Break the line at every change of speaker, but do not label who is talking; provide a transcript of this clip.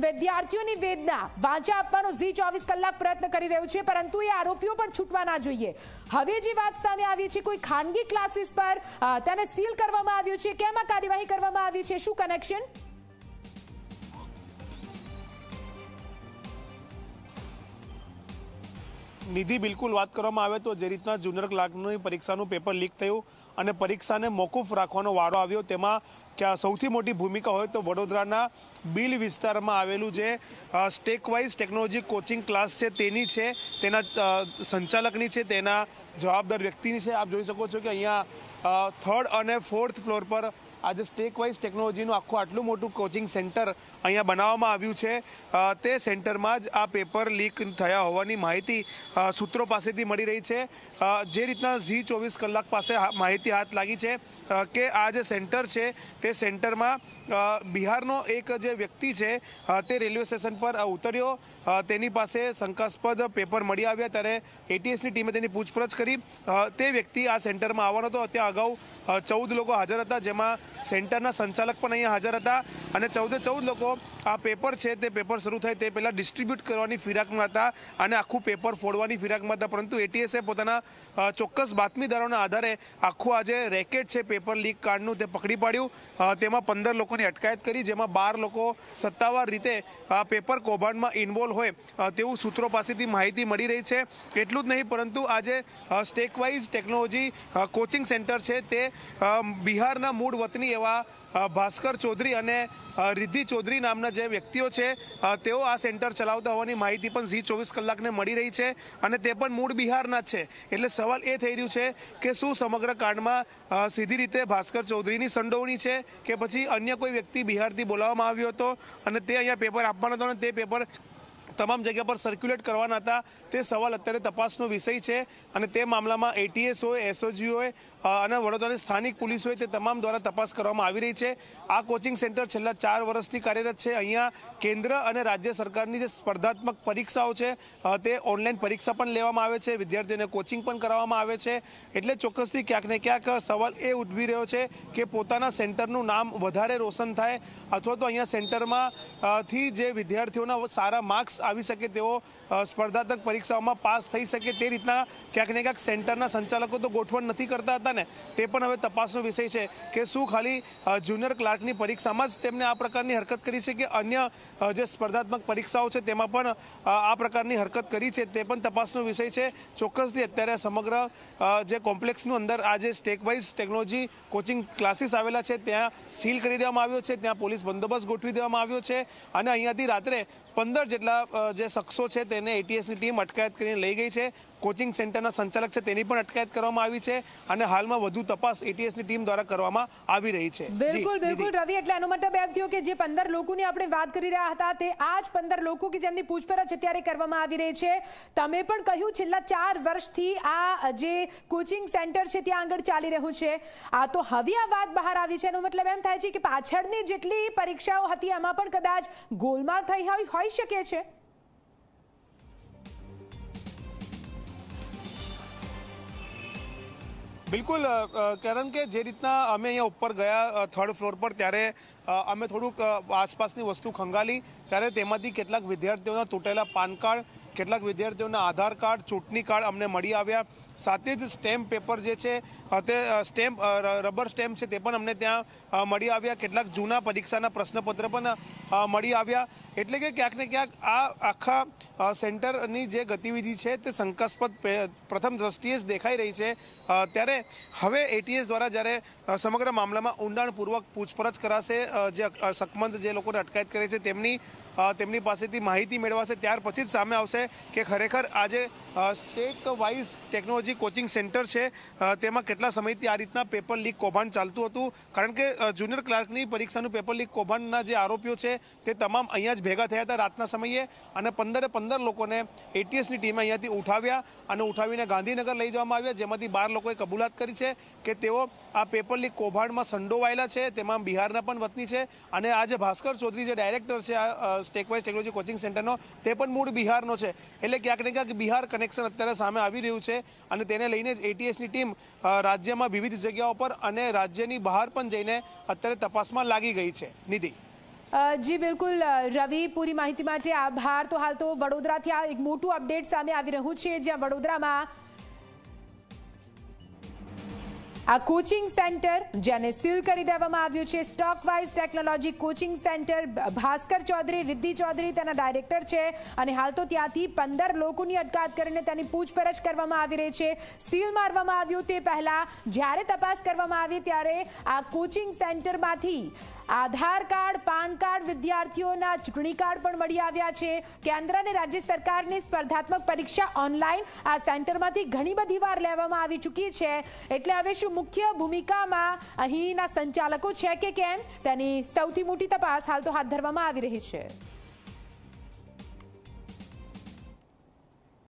વિદ્યાર્થીઓની વેદના વાંચા આપવાનો ઝી ચોવીસ કલાક પ્રયત્ન કરી રહ્યું છે પરંતુ એ આરોપીઓ પણ છૂટવા ના જોઈએ હવે જે વાત સામે આવી છે કોઈ ખાનગી ક્લાસીસ પર તેને સીલ કરવામાં આવ્યું છે કેમાં કાર્યવાહી કરવામાં આવી છે શું કનેક્શન
નિધિ બિલકુલ વાત કરવામાં આવે તો જે રીતના જુનિયર ક્લાર્કની પરીક્ષાનું પેપર લીક થયું અને પરીક્ષાને મોકૂફ રાખવાનો વારો આવ્યો તેમાં ક્યાં સૌથી મોટી ભૂમિકા હોય તો વડોદરાના બિલ વિસ્તારમાં આવેલું જે સ્ટેકવાઇઝ ટેકનોલોજી કોચિંગ ક્લાસ છે તેની છે તેના સંચાલકની છે તેના જવાબદાર વ્યક્તિની છે આપ જોઈ શકો છો કે અહીંયા થર્ડ અને ફોર્થ ફ્લોર પર આજે સ્ટેકવાઇઝ ટેકનોલોજીનું આખું આટલું મોટું કોચિંગ સેન્ટર અહીંયા બનાવવામાં આવ્યું છે તે સેન્ટરમાં જ આ પેપર લીક થયા હોવાની માહિતી સૂત્રો પાસેથી મળી રહી છે જે રીતના ઝી ચોવીસ કલાક પાસે માહિતી હાથ લાગી છે કે આ જે સેન્ટર છે તે સેન્ટરમાં બિહારનો એક જે વ્યક્તિ છે તે રેલવે સ્ટેશન પર ઉતર્યો તેની પાસે શંકાસ્પદ પેપર મળી આવ્યા ત્યારે એટીએસની ટીમે તેની પૂછપરછ કરી તે વ્યક્તિ આ સેન્ટરમાં આવવાનો હતો ત્યાં અગાઉ ચૌદ લોકો હાજર હતા જેમાં સેન્ટરના સંચાલક પણ અહીંયા હાજર હતા અને ચૌદે ચૌદ લોકો આ પેપર છે તે પેપર શરૂ થાય તે પહેલાં ડિસ્ટ્રીબ્યુટ કરવાની ફિરાકમાં હતા અને આખું પેપર ફોડવાની ફિરાકમાં હતા પરંતુ એટીએસે પોતાના ચોક્કસ બાતમીદારોના આધારે આખું આજે રેકેટ છે પેપર લીક કાર્ડનું તે પકડી પાડ્યું તેમાં પંદર લોકોની અટકાયત કરી જેમાં બાર લોકો સત્તાવાર રીતે આ પેપર કૌભાંડમાં ઇન્વોલ્વ હોય તેવું સૂત્રો પાસેથી માહિતી મળી રહી છે એટલું જ નહીં પરંતુ આજે સ્ટેકવાઇઝ ટેકનોલોજી કોચિંગ સેન્ટર છે તે બિહારના મૂળ વતની પત્ની એવા ભાસ્કર ચૌધરી અને રિદ્ધિ ચૌધરી નામના જે વ્યક્તિઓ છે તેઓ આ સેન્ટર ચલાવતા હોવાની માહિતી પણ ઝી ચોવીસ કલાકને મળી રહી છે અને તે પણ મૂળ બિહારના છે એટલે સવાલ એ થઈ રહ્યું છે કે શું સમગ્ર કાંડમાં સીધી રીતે ભાસ્કર ચૌધરીની સંડોવણી છે કે પછી અન્ય કોઈ વ્યક્તિ બિહારથી બોલાવવામાં આવ્યો હતો અને તે અહીંયા પેપર આપવાનો હતો અને તે પેપર તમામ જગ્યા પર સર્ક્યુલેટ કરવાના હતા તે સવાલ અત્યારે તપાસનો વિષય છે અને તે મામલામાં એટીએસ હોય એસઓજી હોય અને વડોદરાની સ્થાનિક પોલીસ હોય તે તમામ દ્વારા તપાસ કરવામાં આવી રહી છે આ કોચિંગ સેન્ટર છેલ્લા ચાર વર્ષથી કાર્યરત છે અહીંયા કેન્દ્ર અને રાજ્ય સરકારની જે સ્પર્ધાત્મક પરીક્ષાઓ છે તે ઓનલાઈન પરીક્ષા પણ લેવામાં આવે છે વિદ્યાર્થીઓને કોચિંગ પણ કરાવવામાં આવે છે એટલે ચોક્કસથી ક્યાંક ને ક્યાંક સવાલ એ ઉઠવી રહ્યો છે કે પોતાના સેન્ટરનું નામ વધારે રોશન થાય અથવા તો અહીંયા સેન્ટરમાંથી જે વિદ્યાર્થીઓના સારા માર્ક્સ આવી શકે તેઓ સ્પર્ધાત્મક પરીક્ષાઓમાં પાસ થઈ શકે તે રીતના ક્યાંક ને ક્યાંક સેન્ટરના સંચાલકો તો ગોઠવણ નથી કરતા હતા ને તે પણ હવે તપાસનો વિષય છે કે શું ખાલી જુનિયર ક્લાર્કની પરીક્ષામાં જ તેમને આ પ્રકારની હરકત કરી છે કે અન્ય જે સ્પર્ધાત્મક પરીક્ષાઓ છે તેમાં પણ આ પ્રકારની હરકત કરી છે તે પણ તપાસનો વિષય છે ચોક્કસથી અત્યારે સમગ્ર જે કોમ્પ્લેક્સનું અંદર આ જે stack wise technology coaching classes આવેલા છે ત્યાં સીલ કરી દેવામાં આવ્યો છે ત્યાં પોલીસ બંદોબસ્ત ગોઠવી દેવામાં આવ્યો છે અને અહીંયાથી રાત્રે પંદર જેટલા જે શખ્સો છે તેને એટીએસની ટીમ અટકાયત કરીને લઈ ગઈ છે કોચિંગ સેન્ટરના સંચાલક છે તેની પણ અટકાયત કરવામાં આવી છે અને હાલમાં વધુ તપાસ એટીએસની ટીમ દ્વારા કરવામાં આવી રહી છે બિલકુલ બિલકુલ
રવિ એટલે આનો મતલબ એમ થયો કે જે પંદર લોકોની આપણે વાત કરી રહ્યા હતા તે આ જ પંદર લોકો કે જેમની પૂછપરછ અત્યારે કરવામાં આવી રહી છે તમે પણ કહ્યું છેલ્લા ચાર વર્ષથી આ જે કોચિંગ સેન્ટર છે ત્યાં આગળ ચાલી રહ્યું છે આ તો હવે આ વાત બહાર આવી છે એનો મતલબ એમ થાય છે કે પાછળની જેટલી પરીક્ષાઓ હતી એમાં પણ કદાચ ગોલમાલ થઈ હોઈ શકે છે
બિલકુલ કારણ કે જે રીતના અમે અહીંયા ઉપર ગયા થર્ડ ફ્લોર પર ત્યારે અમે થોડુંક આસપાસની વસ્તુ ખંગાલી ત્યારે તેમાંથી કેટલાક વિદ્યાર્થીઓના તૂટેલા પાન કાર્ડ કેટલાક વિદ્યાર્થીઓના આધાર કાર્ડ ચૂંટણી કાર્ડ અમને મળી આવ્યા સાથે જ સ્ટેમ્પ પેપર જે છે તે સ્ટેમ્પ રબર સ્ટેમ્પ છે તે પણ અમને ત્યાં મળી આવ્યા કેટલાક જૂના પરીક્ષાના પ્રશ્નપત્ર પણ મળી આવ્યા એટલે કે ક્યાંક ને ક્યાંક આ આખા સેન્ટરની જે ગતિવિધિ છે તે શંકાસ્પદ પ્રથમ દ્રષ્ટિએ જ દેખાઈ રહી છે ત્યારે હવે એટીએસ દ્વારા જ્યારે સમગ્ર મામલામાં ઊંડાણપૂર્વક પૂછપરછ કરાશે જે સકમંદ જે લોકોને અટકાયત કરે છે તેમની તેમની પાસેથી માહિતી મેળવાશે ત્યાર પછી જ સામે આવશે કે ખરેખર આજે state wise technology coaching centre છે તેમાં કેટલા સમયથી આ રીતના પેપર લીક કૌભાંડ ચાલતું હતું કારણ કે જુનિયર ક્લાર્કની પરીક્ષાનું પેપર લીક કૌભાંડના જે આરોપીઓ છે તે તમામ અહીંયા જ ભેગા થયા હતા રાતના સમયે અને પંદરે પંદર લોકોને એટીએસની ટીમે અહીંયાથી ઉઠાવ્યા અને ઉઠાવીને ગાંધીનગર લઈ જવામાં આવ્યા જેમાંથી બાર લોકોએ કબૂલાત કરી છે કે તેઓ આ પેપરલી કૌભાંડમાં સંડોવાયેલા છે તેમાં બિહારના પણ વતની છે અને આજે ભાસ્કર ચૌધરી જે ડાયરેક્ટર છે આ સ્ટેકવાઇઝ ટેકનોલોજી કોચિંગ સેન્ટરનો તે પણ મૂળ બિહારનો છે એટલે ક્યાંક ને ક્યાંક બિહાર કનેક્શન અત્યારે સામે આવી રહ્યું છે અને તેને લઈને જ એટીએસની ટીમ રાજ્યમાં વિવિધ જગ્યાઓ પર અને રાજ્યની બહાર પણ જઈને અત્યારે તપાસમાં લાગી ગઈ છે નિધિ
જી બિલકુલ રવિ પૂરી માહિતી માટે આભાર તો હાલ તો વડોદરાથી આ એક મોટું અપડેટ સામે આવી રહ્યું છે જ્યાં વડોદરામાં આ કોચિંગ સેન્ટર જેને સીલ કરી દેવામાં આવ્યું છે stockwise technology coaching centre Bhaskar Chaudhary Riddhi Chaudhary તેના ડાયરેક્ટર છે અને હાલ તો ત્યાંથી પંદર લોકોની અટકાત કરીને તેની પૂછપરછ કરવામાં આવી રહી છે સીલ મારવામાં આવ્યું તે પહેલાં જ્યારે તપાસ કરવામાં આવી ત્યારે આ કોચિંગ સેન્ટરમાંથી આધાર કાર્ડ પાન કાર્ડ વિદ્યાર્થીઓના ચૂંટણી કાર્ડ પણ મળી આવ્યા છે કેન્દ્ર અને રાજ્ય સરકારની સ્પર્ધાત્મક પરીક્ષા ઓનલાઈન આ સેન્ટરમાંથી ઘણી બધી વાર લેવામાં આવી ચૂકી છે એટલે હવે શું મુખ્ય ભૂમિકામાં અહીંના સંચાલકો છે કે કેમ તેની સૌથી મોટી તપાસ હાલ તો હાથ ધરવામાં આવી રહી છે